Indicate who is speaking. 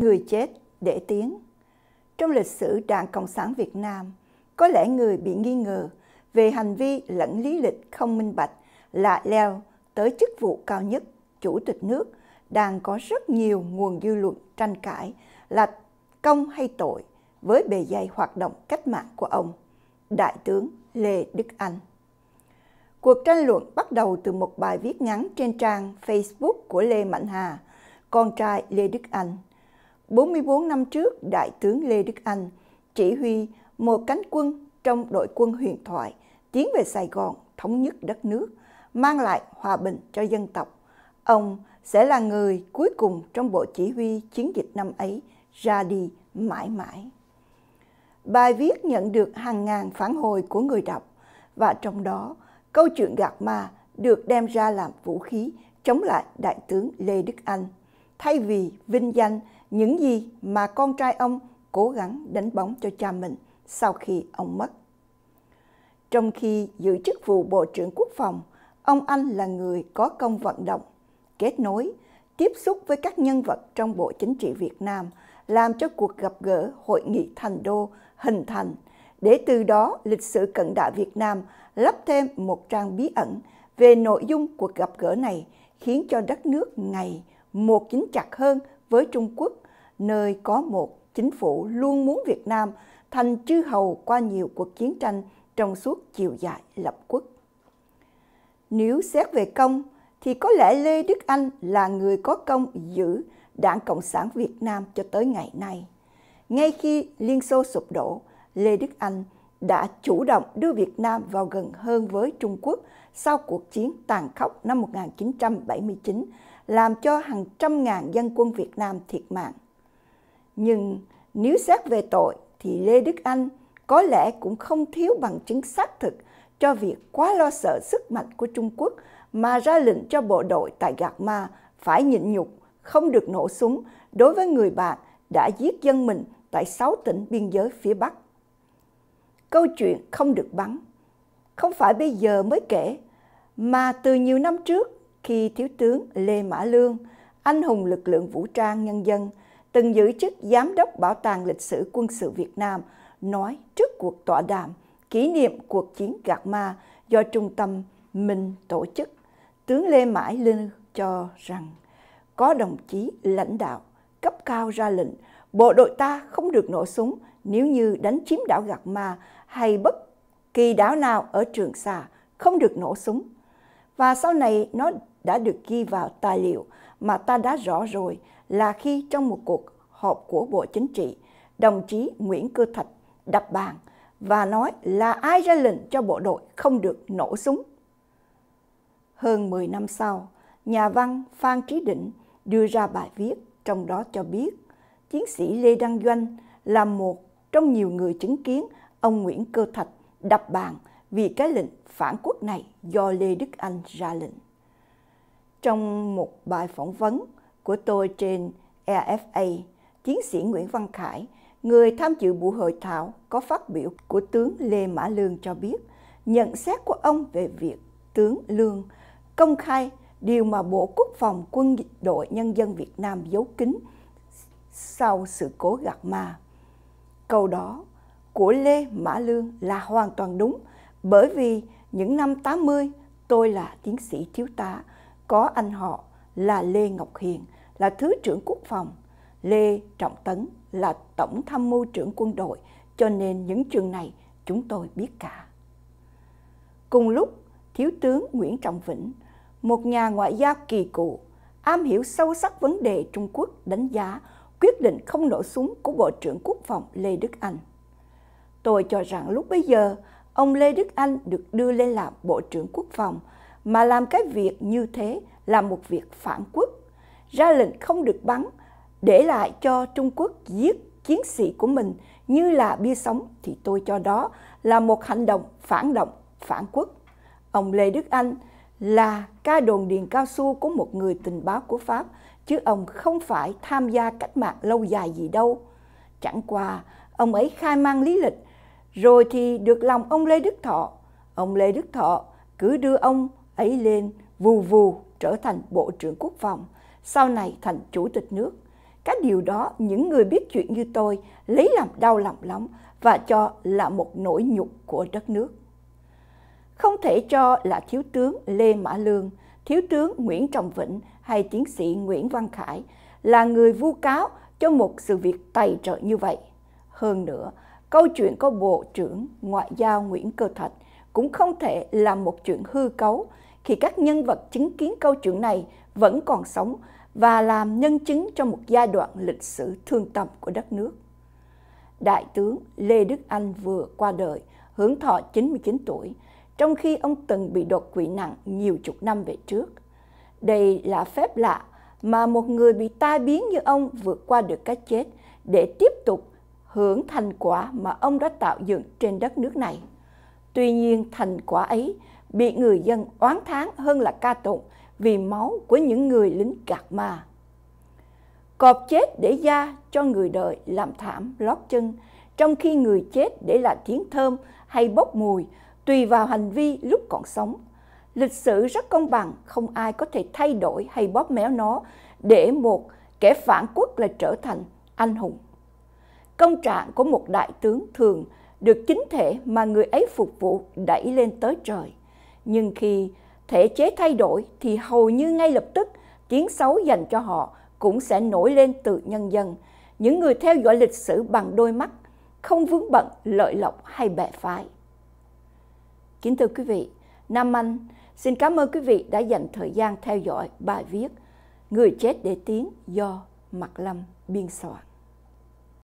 Speaker 1: người chết để tiếng. Trong lịch sử Đảng Cộng sản Việt Nam, có lẽ người bị nghi ngờ về hành vi lẫn lý lịch không minh bạch là leo tới chức vụ cao nhất chủ tịch nước đang có rất nhiều nguồn dư luận tranh cãi là công hay tội với bề dày hoạt động cách mạng của ông, Đại tướng Lê Đức Anh. Cuộc tranh luận bắt đầu từ một bài viết ngắn trên trang Facebook của Lê Mạnh Hà, con trai Lê Đức Anh – 44 năm trước, Đại tướng Lê Đức Anh chỉ huy một cánh quân trong đội quân huyền thoại tiến về Sài Gòn thống nhất đất nước, mang lại hòa bình cho dân tộc. Ông sẽ là người cuối cùng trong bộ chỉ huy chiến dịch năm ấy ra đi mãi mãi. Bài viết nhận được hàng ngàn phản hồi của người đọc và trong đó câu chuyện gạt ma được đem ra làm vũ khí chống lại Đại tướng Lê Đức Anh thay vì vinh danh những gì mà con trai ông cố gắng đánh bóng cho cha mình sau khi ông mất. Trong khi giữ chức vụ Bộ trưởng Quốc phòng, ông Anh là người có công vận động, kết nối, tiếp xúc với các nhân vật trong Bộ Chính trị Việt Nam, làm cho cuộc gặp gỡ hội nghị thành đô hình thành, để từ đó lịch sử cận đại Việt Nam lắp thêm một trang bí ẩn về nội dung cuộc gặp gỡ này khiến cho đất nước ngày một chính chặt hơn với Trung Quốc, nơi có một chính phủ luôn muốn Việt Nam thành chư hầu qua nhiều cuộc chiến tranh trong suốt chiều dài lập quốc. Nếu xét về công, thì có lẽ Lê Đức Anh là người có công giữ Đảng Cộng sản Việt Nam cho tới ngày nay. Ngay khi Liên Xô sụp đổ, Lê Đức Anh đã chủ động đưa Việt Nam vào gần hơn với Trung Quốc sau cuộc chiến tàn khốc năm 1979 làm cho hàng trăm ngàn dân quân Việt Nam thiệt mạng. Nhưng nếu xét về tội thì Lê Đức Anh có lẽ cũng không thiếu bằng chứng xác thực cho việc quá lo sợ sức mạnh của Trung Quốc mà ra lệnh cho bộ đội tại Gạc Ma phải nhịn nhục, không được nổ súng đối với người bạn đã giết dân mình tại 6 tỉnh biên giới phía Bắc. Câu chuyện không được bắn, không phải bây giờ mới kể, mà từ nhiều năm trước khi Thiếu tướng Lê Mã Lương, anh hùng lực lượng vũ trang nhân dân, từng giữ chức Giám đốc Bảo tàng Lịch sử Quân sự Việt Nam, nói trước cuộc tọa đàm kỷ niệm cuộc chiến Gạc Ma do Trung tâm mình tổ chức. Tướng Lê Mãi Lương cho rằng có đồng chí lãnh đạo cấp cao ra lệnh bộ đội ta không được nổ súng nếu như đánh chiếm đảo Gạc Ma hay bất kỳ đảo nào ở Trường Sa không được nổ súng. Và sau này nó đã được ghi vào tài liệu mà ta đã rõ rồi là khi trong một cuộc họp của Bộ Chính trị, đồng chí Nguyễn Cơ Thạch đập bàn và nói là ai ra lệnh cho bộ đội không được nổ súng. Hơn 10 năm sau, nhà văn Phan Trí Định đưa ra bài viết trong đó cho biết chiến sĩ Lê Đăng Doanh là một trong nhiều người chứng kiến ông Nguyễn Cơ Thạch đập bàn vì cái lệnh phản quốc này do Lê Đức Anh ra lệnh. Trong một bài phỏng vấn của tôi trên RFA, chiến sĩ Nguyễn Văn Khải, người tham dự buổi hội thảo có phát biểu của tướng Lê Mã Lương cho biết, nhận xét của ông về việc tướng Lương công khai điều mà Bộ Quốc phòng Quân đội Nhân dân Việt Nam giấu kín sau sự cố gạt ma. Câu đó của Lê Mã Lương là hoàn toàn đúng bởi vì những năm 80 tôi là tiến sĩ thiếu tá có anh họ là Lê Ngọc Hiền, là Thứ trưởng Quốc phòng, Lê Trọng Tấn là Tổng tham mưu trưởng quân đội, cho nên những chuyện này chúng tôi biết cả. Cùng lúc, Thiếu tướng Nguyễn Trọng Vĩnh, một nhà ngoại giao kỳ cụ, am hiểu sâu sắc vấn đề Trung Quốc đánh giá quyết định không nổ súng của Bộ trưởng Quốc phòng Lê Đức Anh. Tôi cho rằng lúc bấy giờ, ông Lê Đức Anh được đưa lên làm Bộ trưởng Quốc phòng mà làm cái việc như thế là một việc phản quốc. Ra lệnh không được bắn, để lại cho Trung Quốc giết chiến sĩ của mình như là bia sống thì tôi cho đó là một hành động phản động, phản quốc. Ông Lê Đức Anh là ca đồn điền cao su của một người tình báo của Pháp, chứ ông không phải tham gia cách mạng lâu dài gì đâu. Chẳng qua, ông ấy khai mang lý lịch, rồi thì được lòng ông Lê Đức Thọ. Ông Lê Đức Thọ cứ đưa ông ấy lên vù vù trở thành Bộ trưởng Quốc phòng, sau này thành Chủ tịch nước. Các điều đó những người biết chuyện như tôi lấy làm đau lòng lắm và cho là một nỗi nhục của đất nước. Không thể cho là Thiếu tướng Lê Mã Lương, Thiếu tướng Nguyễn Trọng Vĩnh hay Tiến sĩ Nguyễn Văn Khải là người vu cáo cho một sự việc tài trợ như vậy. Hơn nữa, câu chuyện có Bộ trưởng Ngoại giao Nguyễn Cơ Thạch – cũng không thể là một chuyện hư cấu khi các nhân vật chứng kiến câu chuyện này vẫn còn sống và làm nhân chứng cho một giai đoạn lịch sử thương tâm của đất nước. Đại tướng Lê Đức Anh vừa qua đời, hưởng thọ 99 tuổi, trong khi ông từng bị đột quỵ nặng nhiều chục năm về trước. Đây là phép lạ mà một người bị tai biến như ông vượt qua được cái chết để tiếp tục hưởng thành quả mà ông đã tạo dựng trên đất nước này. Tuy nhiên thành quả ấy bị người dân oán thán hơn là ca tụng vì máu của những người lính gạt ma. Cọp chết để da cho người đời làm thảm lót chân, trong khi người chết để là tiếng thơm hay bốc mùi, tùy vào hành vi lúc còn sống. Lịch sử rất công bằng, không ai có thể thay đổi hay bóp méo nó để một kẻ phản quốc là trở thành anh hùng. Công trạng của một đại tướng thường được chính thể mà người ấy phục vụ đẩy lên tới trời. Nhưng khi thể chế thay đổi thì hầu như ngay lập tức tiếng xấu dành cho họ cũng sẽ nổi lên từ nhân dân, những người theo dõi lịch sử bằng đôi mắt, không vướng bận lợi lộc hay bè phái. Kính thưa quý vị, Nam Anh xin cảm ơn quý vị đã dành thời gian theo dõi bài viết Người chết để tiếng do Mạc Lâm biên soạn.